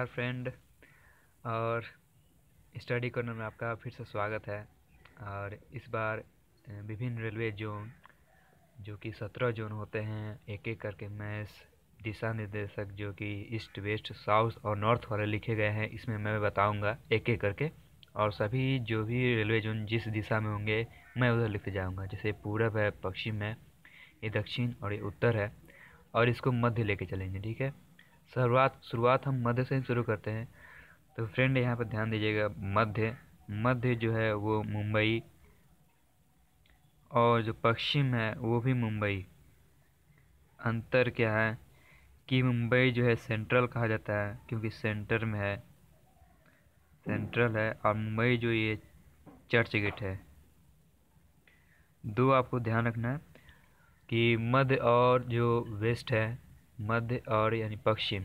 नमस्कार फ्रेंड और study corner में आपका फिर से स्वागत है और इस बार विभिन्न रेलवे जोन जो कि सत्रह जोन होते हैं एक एक करके मैं दिशा निर्देशक जो कि ईस्ट वेस्ट साउथ और नॉर्थ वाले लिखे गए हैं इसमें मैं बताऊंगा एक एक करके और सभी जो भी रेलवे जोन जिस दिशा में होंगे मैं उधर लिखते जाऊंगा जैसे पूरब है पश्चिम है ये दक्षिण और ये उत्तर है और इसको मध्य लेके चलेंगे ठीक है शुरुआत शुरुआत हम मध्य से ही शुरू करते हैं तो फ्रेंड यहाँ पर ध्यान दीजिएगा मध्य मध्य जो है वो मुंबई और जो पश्चिम है वो भी मुंबई अंतर क्या है कि मुंबई जो है सेंट्रल कहा जाता है क्योंकि सेंटर में है सेंट्रल है और मुंबई जो ये चर्च गेट है दो आपको ध्यान रखना है कि मध्य और जो वेस्ट है मध्य और यानी पश्चिम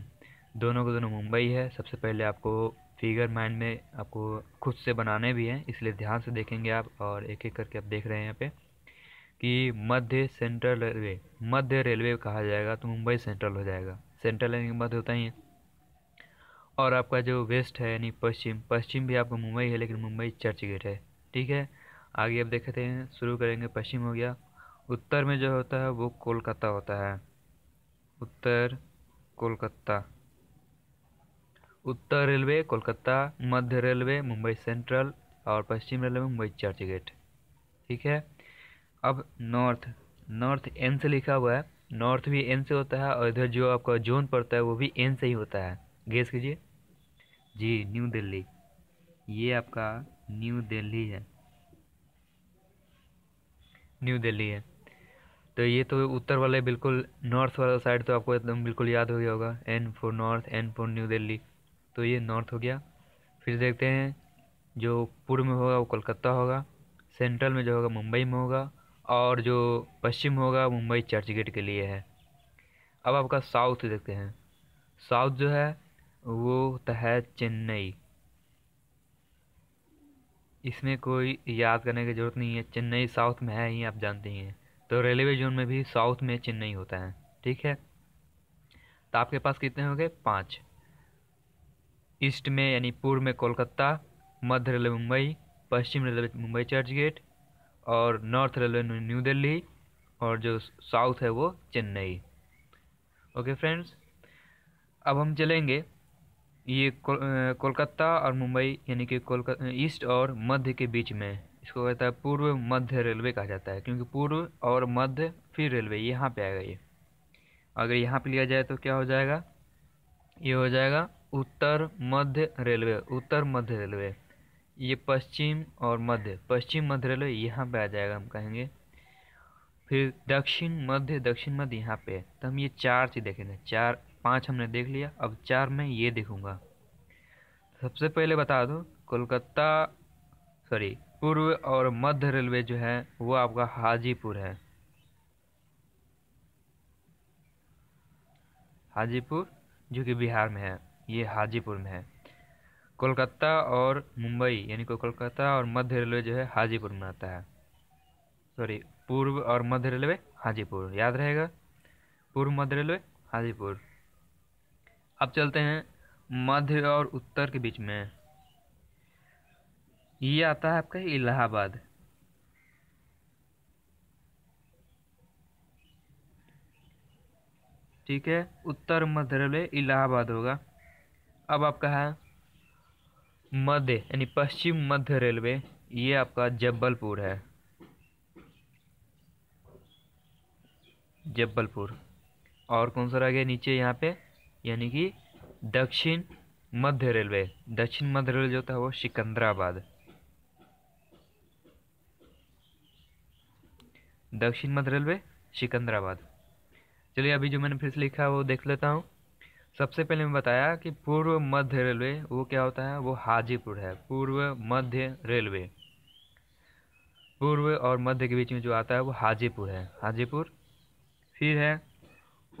दोनों को दोनों मुंबई है सबसे पहले आपको फिगर माइंड में आपको खुद से बनाने भी हैं इसलिए ध्यान से देखेंगे आप और एक एक करके आप देख रहे हैं यहाँ पे कि मध्य सेंट्रल रेलवे मध्य रेलवे कहा जाएगा तो मुंबई सेंट्रल हो जाएगा सेंट्रल यानी मध्य होता ही है और आपका जो वेस्ट है यानी पश्चिम पश्चिम भी आपका मुंबई है लेकिन मुंबई चर्च गेट है ठीक है आगे आप देखते हैं शुरू करेंगे पश्चिम हो गया उत्तर में जो होता है वो कोलकाता होता है उत्तर कोलकाता उत्तर रेलवे कोलकाता मध्य रेलवे मुंबई सेंट्रल और पश्चिम रेलवे मुंबई चर्च गेट ठीक है अब नॉर्थ नॉर्थ एन से लिखा हुआ है नॉर्थ भी एन से होता है और इधर जो आपका जोन पड़ता है वो भी एन से ही होता है गेस कीजिए जी न्यू दिल्ली ये आपका न्यू दिल्ली है न्यू दिल्ली है तो ये तो उत्तर वाले बिल्कुल नॉर्थ वाला साइड तो आपको एकदम बिल्कुल याद हो गया होगा N for north N for New Delhi तो ये नॉर्थ हो गया फिर देखते हैं जो पूर्व में होगा वो कोलकाता होगा सेंट्रल में जो होगा मुंबई में होगा और जो पश्चिम होगा मुंबई चर्च गेट के लिए है अब आपका साउथ देखते हैं साउथ जो है वो होता है चेन्नई इसमें कोई याद करने की ज़रूरत नहीं है चेन्नई साउथ में है ही आप जानते ही हैं तो रेलवे जोन में भी साउथ में चेन्नई होता है ठीक है तो आपके पास कितने हो गए पाँच ईस्ट में यानी पूर्व में कोलकाता मध्य रेलवे मुंबई पश्चिम रेलवे मुंबई चर्च गेट और नॉर्थ रेलवे न्यू दिल्ली और जो साउथ है वो चेन्नई ओके फ्रेंड्स अब हम चलेंगे ये कोलकाता और मुंबई यानी कि कोलका ईस्ट और मध्य के बीच में इसको कहता है पूर्व मध्य रेलवे कहा जाता है क्योंकि पूर्व और मध्य फिर रेलवे यहाँ पे आएगा ये अगर यहाँ पे लिया जाए तो क्या हो जाएगा ये हो जाएगा उत्तर मध्य रेलवे उत्तर मध्य रेलवे ये पश्चिम और मध्य पश्चिम मध्य रेलवे यहाँ पे आ जाएगा हम कहेंगे फिर दक्षिण मध्य दक्षिण मध्य यहाँ पे तो हम ये चार चीज़ देखेंगे चार पाँच हमने देख लिया अब चार में ये देखूँगा सबसे पहले बता दो कोलकाता सॉरी पूर्व और मध्य रेलवे जो है वो आपका हाजीपुर है हाजीपुर जो कि बिहार में है ये हाजीपुर में है कोलकाता और मुंबई यानी को कोलकाता और मध्य रेलवे जो है हाजीपुर में आता है सॉरी पूर्व और मध्य रेलवे हाजीपुर याद रहेगा पूर्व मध्य रेलवे हाजीपुर अब चलते हैं मध्य और उत्तर के बीच में ये आता है आपका इलाहाबाद ठीक है उत्तर मध्य रेलवे इलाहाबाद होगा अब आपका है मध्य यानी पश्चिम मध्य रेलवे ये आपका जबलपुर है जबलपुर और कौन सा रह गया नीचे यहाँ पे यानी कि दक्षिण मध्य रेलवे दक्षिण मध्य रेलवे जो था वो सिकंदराबाद दक्षिण मध्य रेलवे सिकंदराबाद चलिए अभी जो मैंने फिर से लिखा है वो देख लेता हूँ सबसे पहले मैं बताया कि पूर्व मध्य रेलवे वो क्या होता है वो हाजीपुर है पूर्व मध्य रेलवे पूर्व और मध्य के बीच में जो आता है वो हाजीपुर है हाजीपुर फिर है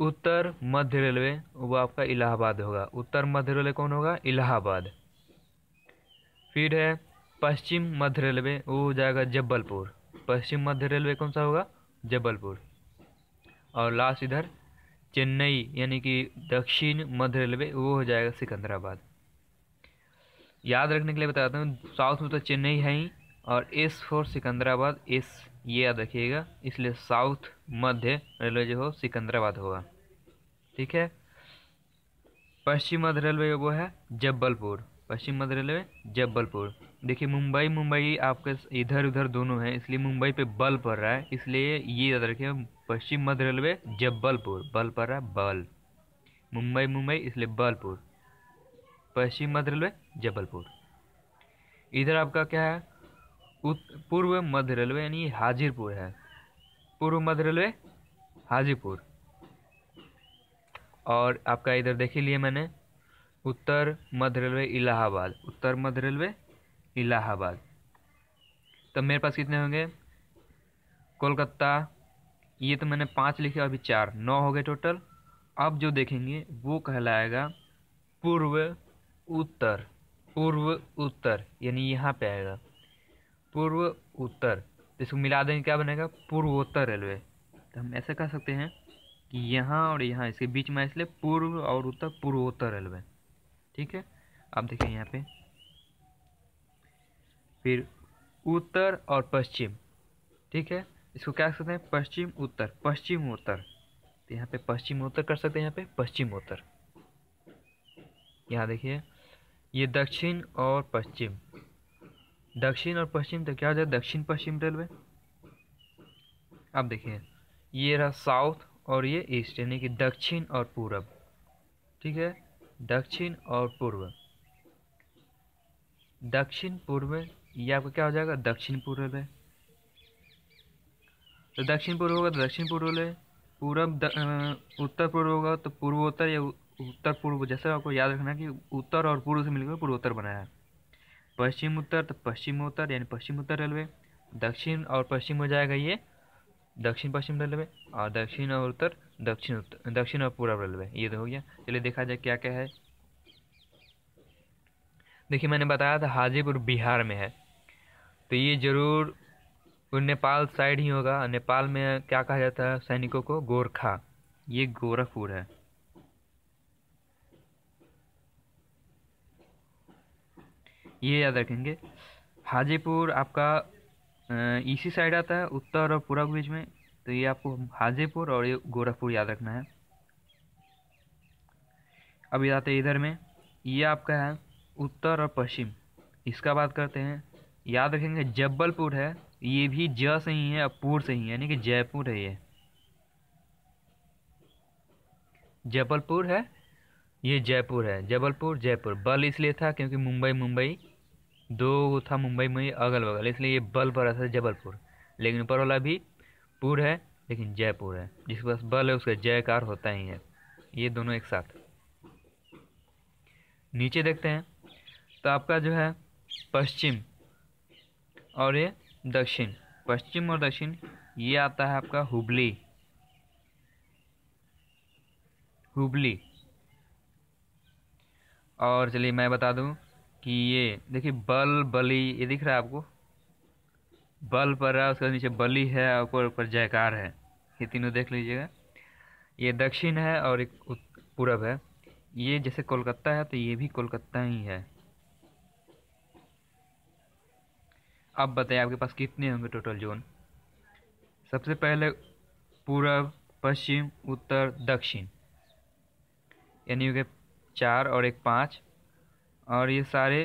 उत्तर मध्य रेलवे वो आपका इलाहाबाद होगा उत्तर मध्य रेलवे कौन होगा इलाहाबाद फिर है पश्चिम मध्य रेलवे वो हो जाएगा जबलपुर पश्चिम मध्य रेलवे कौन सा होगा जबलपुर और लास्ट इधर चेन्नई यानी कि दक्षिण मध्य रेलवे वो हो जाएगा सिकंदराबाद याद रखने के लिए बताता हूँ साउथ में तो चेन्नई है ही और एस फोर सिकंदराबाद एस ये याद रखिएगा इसलिए साउथ मध्य रेलवे जो हो सिकंदराबाद होगा ठीक है पश्चिम मध्य रेलवे वो है जबलपुर पश्चिम मध्य रेलवे जबलपुर देखिए मुंबई मुंबई आपके इधर उधर दोनों है इसलिए मुंबई पे बल पड़ रहा है इसलिए ये याद रखिये पश्चिम मध्य रेलवे जबलपुर बल पड़ रहा है बल मुंबई मुंबई इसलिए बलपुर पश्चिम मध्य रेलवे जबलपुर इधर आपका क्या है पूर्व मध्य रेलवे यानी हाजीरपुर है पूर्व मध्य रेलवे हाजीपुर और आपका इधर देख ही लिया मैंने उत्तर मध्य रेलवे इलाहाबाद उत्तर मध्य रेलवे इलाहाबाद तब तो मेरे पास कितने होंगे कोलकाता ये तो मैंने पाँच लिखे अभी चार नौ हो गए टोटल अब जो देखेंगे वो कहलाएगा पूर्व उत्तर पूर्व उत्तर यानी यहाँ पे आएगा पूर्व उत्तर तो इसको मिला देंगे क्या बनेगा पूर्वोत्तर रेलवे तो हम ऐसे कह सकते हैं कि यहाँ और यहाँ इसके बीच में इसलिए पूर्व और उत्तर पूर्वोत्तर रेलवे ठीक है अब देखिए यहाँ पे फिर उत्तर और पश्चिम ठीक है इसको क्या कर सकते हैं पश्चिम उत्तर पश्चिम उत्तर तो यहाँ पे पश्चिम उत्तर कर सकते हैं यहाँ पे पश्चिम उत्तर यहाँ देखिए ये दक्षिण और पश्चिम दक्षिण और पश्चिम तो क्या हो जाए दक्षिण पश्चिम रेलवे अब देखिए ये रहा साउथ और ये ईस्ट यानी कि दक्षिण और पूर्व ठीक है दक्षिण और पूर्व दक्षिण पूर्व ये आपका क्या हो जाएगा दक्षिण पूर्वोदय तो दक्षिण पूर्व होगा तो दक्षिण पूर्व रेलवे पूर्व उत्तर पूर्व होगा तो पूर्वोत्तर या उत्तर पूर्व जैसे आपको याद रखना कि उत्तर और पूर्व से मिलकर पूर्वोत्तर बनाया है पश्चिम उत्तर तो पश्चिमोत्तर यानी पश्चिम उत्तर रेलवे दक्षिण और पश्चिम हो जाएगा ये दक्षिण पश्चिम रेलवे और दक्षिण और उत्तर दक्षिण उत्तर दक्षिण और पूर्व रेलवे ये तो हो गया चलिए देखा जाए क्या क्या है देखिए मैंने बताया था हाजीपुर बिहार में है तो ये ज़रूर नेपाल साइड ही होगा नेपाल में क्या कहा जाता है सैनिकों को गोरखा ये गोरखपुर है ये याद रखेंगे हाजीपुर आपका इसी साइड आता है उत्तर और पूर्व बीच में तो ये आपको हाजीपुर और ये गोरखपुर याद रखना है अब ये आते इधर में ये आपका है उत्तर और पश्चिम इसका बात करते हैं याद रखेंगे जबलपुर है ये भी ज से ही है अपूर से ही है यानी कि जयपुर है ये जबलपुर है ये जयपुर है जबलपुर जयपुर बल इसलिए था क्योंकि मुंबई मुंबई दो था मुंबई में अगल बगल इसलिए ये बल पर था जबलपुर लेकिन ऊपर वाला भी पुर है लेकिन जयपुर है जिसके पास बल है उसका जयकार होता ही है ये दोनों एक साथ नीचे देखते हैं तो आपका जो है पश्चिम और ये दक्षिण पश्चिम और दक्षिण ये आता है आपका हुबली हुबली और चलिए मैं बता दूं कि ये देखिए बल बली ये दिख रहा है आपको बल पर रहा है उसके नीचे बली है और ऊपर ऊपर जयकार है ये तीनों देख लीजिएगा ये दक्षिण है और एक पूरब है ये जैसे कोलकाता है तो ये भी कोलकाता ही है अब बताइए आपके पास कितने होंगे टोटल जोन सबसे पहले पूर्व पश्चिम उत्तर दक्षिण यानी हो गया चार और एक पाँच और ये सारे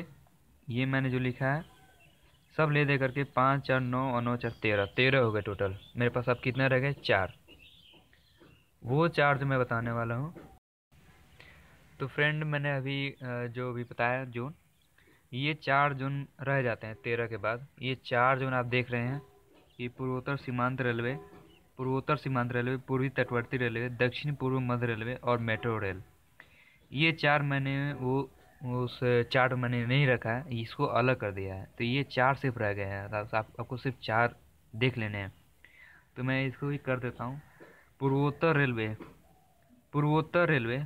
ये मैंने जो लिखा है सब ले दे करके पाँच चार नौ और नौ चार तेरह तेरह हो गए टोटल मेरे पास अब कितना रह गए चार वो चार जो मैं बताने वाला हूँ तो फ्रेंड मैंने अभी जो भी बताया जोन ये चार जोन रह जाते हैं तेरह के बाद ये चार जोन आप देख रहे हैं ये पूर्वोत्तर सीमांत रेलवे पूर्वोत्तर सीमांत रेलवे पूर्वी तटवर्ती रेलवे दक्षिण पूर्व मध्य रेलवे और मेट्रो रेल ये चार मैंने वो उस चार्ट मैंने नहीं रखा है इसको अलग कर दिया है तो ये चार सिर्फ रह गए हैं आप, आपको सिर्फ चार देख लेने हैं तो मैं इसको भी कर देता हूँ पूर्वोत्तर रेलवे पूर्वोत्तर रेलवे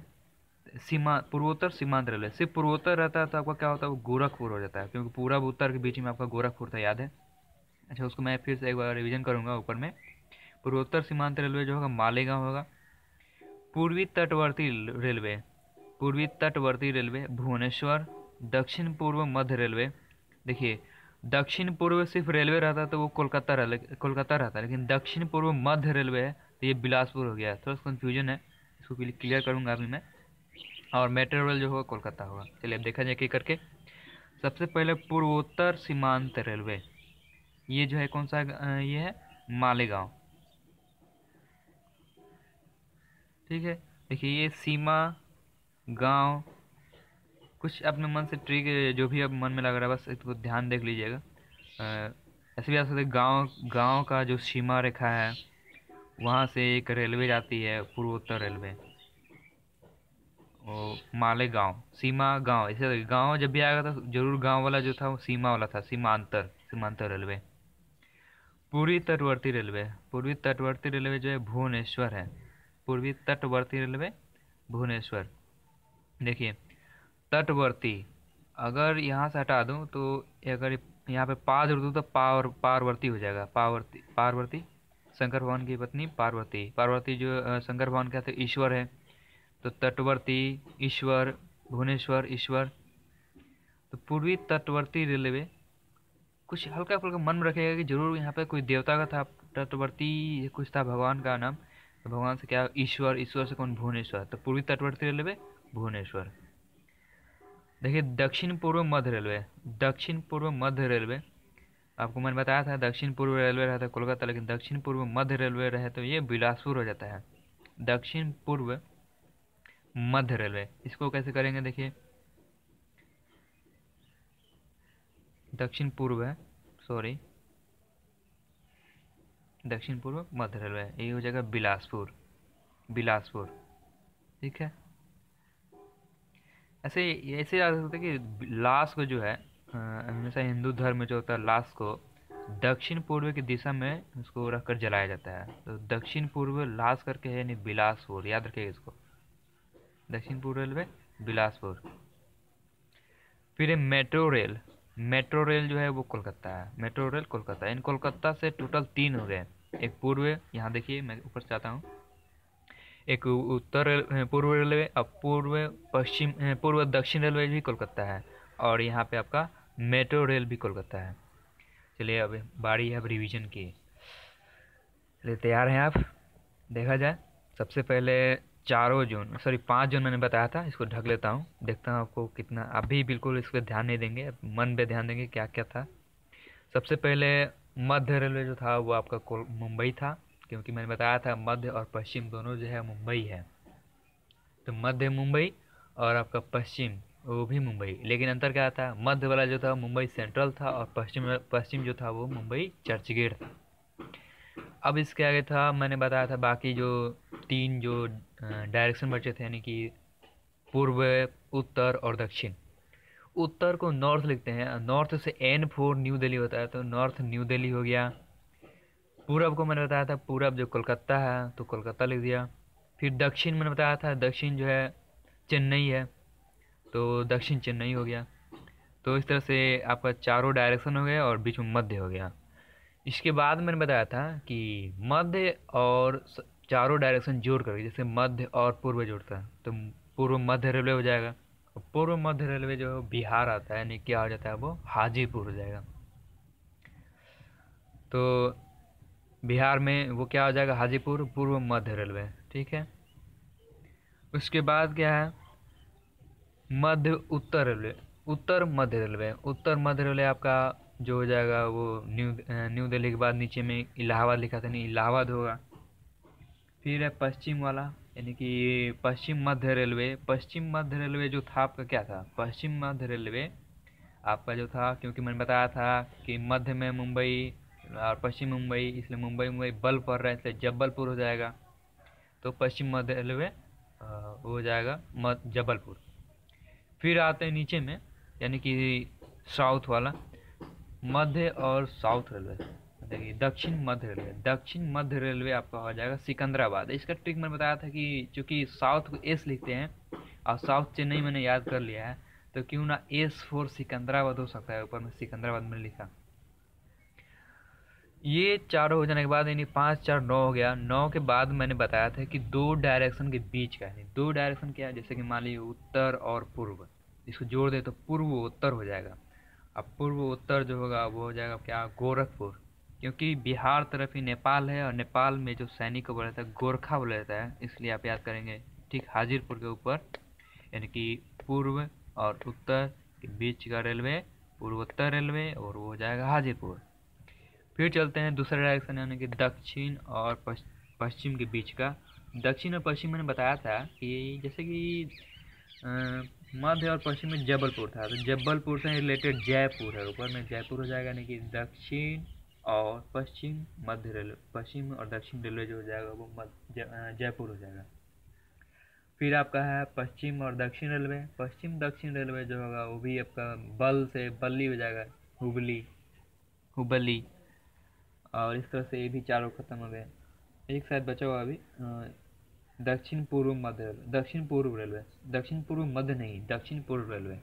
सीमा पूर्वोत्तर सीमांत रेलवे सिर्फ पूर्वोत्तर रहता है तो आपका क्या होता है वो गोरखपुर हो जाता है क्योंकि पूरा उत्तर के बीच में आपका गोरखपुर था याद है अच्छा उसको मैं फिर से एक बार रिविजन करूँगा ऊपर में पूर्वोत्तर सीमांत रेलवे जो होगा मालेगांव होगा पूर्वी तटवर्ती रेलवे पूर्वी तटवर्ती रेलवे भुवनेश्वर दक्षिण पूर्व मध्य रेलवे देखिए दक्षिण पूर्व सिर्फ रेलवे रहता तो वो कोलकाता रह कोलकाता रहता लेकिन दक्षिण पूर्व मध्य रेलवे है तो ये बिलासपुर हो गया थोड़ा सा कन्फ्यूजन है इसको क्लियर करूँगा अभी मैं और मेटेरियल जो होगा कोलकाता होगा चलिए अब देखा जाए कि करके सबसे पहले पूर्वोत्तर सीमांत रेलवे ये जो है कौन सा ये है मालेगांव ठीक है देखिए ये सीमा गांव कुछ अपने मन से ट्रिक जो भी अब मन में लग रहा है बस इसको ध्यान देख लीजिएगा ऐसे भी आ सकते गांव गांव का जो सीमा रेखा है वहाँ से एक रेलवे जाती है पूर्वोत्तर रेलवे और मालेगांव सीमा गांव ऐसे गांव जब भी आएगा तो जरूर गांव वाला जो था वो सीमा वाला था सीमांतर सीमांतर रेलवे पूर्वी तटवर्ती रेलवे पूर्वी तटवर्ती रेलवे जो है भुवनेश्वर है पूर्वी तटवर्ती रेलवे भुवनेश्वर देखिए तटवर्ती अगर यहाँ से हटा दूँ तो अगर यहाँ पे पा जोड़ दूँ तो पावर पार्वती हो जाएगा पार्वती पार्वती शंकर भवन की पत्नी पार्वती पार्वती जो शंकर भवन कहते हैं तो ईश्वर है तो तटवर्ती ईश्वर भुवनेश्वर ईश्वर तो पूर्वी तटवर्ती रेलवे कुछ हल्का फुल्का मन में रखेगा कि जरूर यहाँ पे कोई देवता का था तटवर्ती कुछ था भगवान का नाम तो भगवान से क्या ईश्वर ईश्वर से कौन भुवनेश्वर तो पूर्वी तटवर्ती रेलवे भुवनेश्वर देखिए दक्षिण पूर्व मध्य रेलवे दक्षिण पूर्व मध्य रेलवे आपको मैंने बताया था दक्षिण पूर्व रेलवे रहता है कोलकाता लेकिन दक्षिण पूर्व मध्य रेलवे रहे तो ये बिलासपुर हो जाता है दक्षिण पूर्व मध्य रेलवे इसको कैसे करेंगे देखिए दक्षिण पूर्व है सॉरी दक्षिण पूर्व मध्य रेलवे ये हो जाएगा बिलासपुर बिलासपुर ठीक है ऐसे ऐसे याद सकते कि लाश को जो है हमेशा हिंदू धर्म में जो होता है लाश को दक्षिण पूर्व की दिशा में उसको रख कर जलाया जाता है तो दक्षिण पूर्व लाश करके है यानी बिलासपुर याद रखिएगा इसको दक्षिणपुर रेलवे बिलासपुर फिर मेट्रो रेल मेट्रो रेल जो है वो कोलकाता है मेट्रो रेल कोलकाता इन कोलकाता से टोटल तीन हो गए एक पूर्व यहाँ देखिए मैं ऊपर से आता हूँ एक उत्तर रेल पूर्व रेलवे और पूर्व पश्चिम पूर्व दक्षिण रेलवे भी कोलकाता है और यहाँ पे आपका मेट्रो रेल भी कोलकाता है चलिए अब बारी है अब रिविज़न की चलिए तैयार हैं आप देखा जाए सबसे पहले चारों जोन सॉरी पांच जोन मैंने बताया था इसको ढक लेता हूँ देखता हूँ आपको कितना अभी बिल्कुल इस पर ध्यान नहीं देंगे मन पे ध्यान देंगे क्या क्या था सबसे पहले मध्य रेलवे जो था वो आपका मुंबई था क्योंकि मैंने बताया था मध्य और पश्चिम दोनों जो है मुंबई है तो मध्य मुंबई और आपका पश्चिम वो भी मुंबई लेकिन अंतर क्या था मध्य वाला जो था मुंबई सेंट्रल था और पश्चिम पश्चिम जो था वो मुंबई चर्चगेट था अब इसके आगे था मैंने बताया था बाकी जो तीन जो डायरेक्शन बचे थे यानी कि पूर्व उत्तर और दक्षिण उत्तर को नॉर्थ लिखते हैं नॉर्थ से एन फोर न्यू दिल्ली होता है तो नॉर्थ न्यू दिल्ली हो गया पूरब को मैंने बताया था पूरब जो कोलकाता है तो कोलकाता लिख दिया फिर दक्षिण मैंने बताया था दक्षिण जो है चेन्नई है तो दक्षिण चेन्नई हो गया तो इस तरह से आपका चारों डायरेक्शन हो गया और बीच में मध्य हो गया इसके बाद मैंने बताया था कि मध्य और चारों डायरेक्शन जोड़ करके जैसे मध्य और पूर्व जोड़ता है तो पूर्व मध्य रेलवे हो जाएगा और पूर्व मध्य रेलवे जो है बिहार आता है यानी क्या हो जाता है वो हाजीपुर हो जाएगा तो बिहार में वो क्या हो जाएगा हाजीपुर पूर्व मध्य रेलवे ठीक है उसके बाद क्या है मध्य उत्तर रेलवे उत्तर मध्य रेलवे उत्तर मध्य रेलवे आपका जो हो जाएगा वो न्यू न्यू दिल्ली के बाद नीचे में इलाहाबाद लिखा था नहीं इलाहाबाद होगा फिर है पश्चिम वाला यानी कि पश्चिम मध्य रेलवे पश्चिम मध्य रेलवे जो था आपका क्या था पश्चिम मध्य रेलवे आपका जो था क्योंकि मैंने बताया था कि मध्य में मुंबई और पश्चिम मुंबई इसलिए मुंबई मुंबई बल पड़ रहा है इसलिए जबलपुर हो जाएगा तो पश्चिम मध्य रेलवे हो जाएगा जबलपुर फिर आते हैं नीचे में यानी कि साउथ वाला मध्य और साउथ रेलवे देखिए दक्षिण मध्य रेलवे दक्षिण मध्य रेलवे आपका हो जाएगा सिकंदराबाद इसका ट्रिक मैंने बताया था कि चूँकि साउथ को एस लिखते हैं और साउथ चेन्नई मैंने याद कर लिया है तो क्यों ना एस फोर सिकंदराबाद हो सकता है ऊपर में सिकंदराबाद में लिखा ये चारों हो जाने के बाद यानी पाँच चार नौ हो गया नौ के बाद मैंने बताया था कि दो डायरेक्शन के बीच का यानी दो डायरेक्शन क्या है जैसे कि मान लीजिए उत्तर और पूर्व इसको जोड़ दे तो पूर्व उत्तर हो जाएगा अब पूर्व उत्तर जो होगा वो हो जाएगा क्या गोरखपुर क्योंकि बिहार तरफ ही नेपाल है और नेपाल में जो सैनिक को बोला जाता है गोरखा बोला जाता है इसलिए आप याद करेंगे ठीक हाजीरपुर के ऊपर यानी कि पूर्व और उत्तर के बीच का रेलवे पूर्वोत्तर रेलवे और वो हो जाएगा हाजीरपुर फिर चलते हैं दूसरे डायरेक्शन यानी कि दक्षिण और पश्चिम के बीच का दक्षिण और पश्चिम मैंने बताया था कि जैसे कि मध्य और पश्चिम में जबलपुर था तो जबलपुर से रिलेटेड जयपुर है ऊपर में जयपुर हो जाएगा यानी कि दक्षिण और पश्चिम मध्य रेलवे पश्चिम और दक्षिण रेलवे जो हो जाएगा वो जयपुर हो जाएगा फिर आपका है पश्चिम और दक्षिण रेलवे पश्चिम दक्षिण रेलवे जो होगा वो भी आपका बल से बल्ली हो जाएगा हुबली हुबली और इस तरह से ये भी चारों खत्म हो गए एक शायद बचा हुआ अभी दक्षिण पूर्व मध्य रेलवे दक्षिण पूर्व रेलवे दक्षिण पूर्व मध्य नहीं दक्षिण पूर्व रेलवे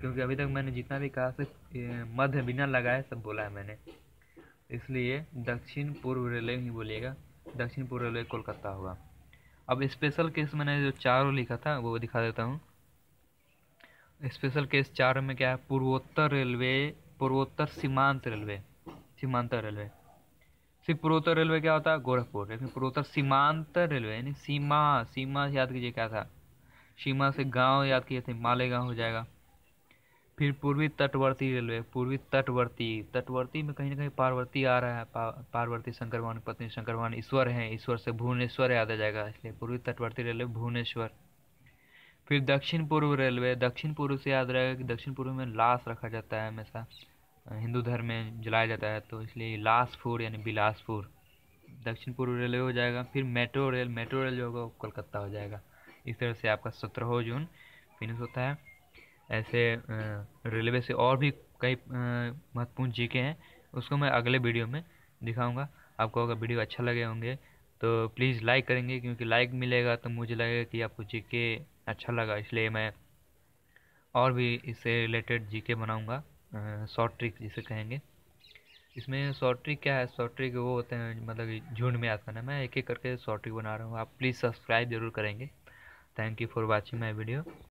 क्योंकि अभी तक मैंने जितना भी कहा सिर्फ मध्य बिना लगाए सब बोला है मैंने इसलिए दक्षिण पूर्व रेलवे ही बोलिएगा दक्षिण पूर्व रेलवे कोलकाता होगा अब स्पेशल केस मैंने जो चार लिखा था वो दिखा देता हूँ स्पेशल केस चार में क्या है पूर्वोत्तर रेलवे पूर्वोत्तर सीमांत रेलवे सीमांतर रेलवे सिर्फ पूर्वोत्तर रेलवे क्या होता है गोरखपुर लेकिन पूर्वोत्तर सीमांत रेलवे यानी सीमा सीमा याद कीजिए क्या था सीमा से गांव याद किए थे तो मालेगांव हो जाएगा फिर पूर्वी तटवर्ती रेलवे पूर्वी तटवर्ती तटवर्ती में कहीं ना कहीं पार्वती आ रहा है पा, पार्वती शंकर भगवान पत्नी शंकर भगवान ईश्वर हैं ईश्वर से भुवनेश्वर याद आ जाएगा इसलिए पूर्वी तटवर्ती रेलवे भुवनेश्वर फिर दक्षिण पूर्व रेलवे दक्षिण पूर्व से याद रहेगा कि दक्षिण पूर्व में लाश रखा जाता है हमेशा हिंदू धर्म में जलाया जाता है तो इसलिए लाशपुर यानी बिलासपुर दक्षिण पूर्व रेलवे हो जाएगा फिर मेट्रो रेल मेट्रो रेल जो होगा वो कोलकाता हो जाएगा इस तरह से आपका सत्रह जून फिनिश होता है ऐसे रेलवे से और भी कई महत्वपूर्ण जी हैं उसको मैं अगले वीडियो में दिखाऊंगा आपको अगर वीडियो अच्छा लगे होंगे तो प्लीज़ लाइक करेंगे क्योंकि लाइक मिलेगा तो मुझे लगेगा कि आपको जी के अच्छा लगा इसलिए मैं और भी इससे रिलेटेड जी के बनाऊँगा शॉर्ट ट्रिक जिसे कहेंगे इसमें शॉर्ट ट्रिक क्या है शॉर्ट ट्रिक वो होते हैं मतलब झुंड में आता है मैं एक एक करके शॉर्ट ट्रिक बना रहा हूँ आप प्लीज़ सब्सक्राइब जरूर करेंगे thank you for watching my video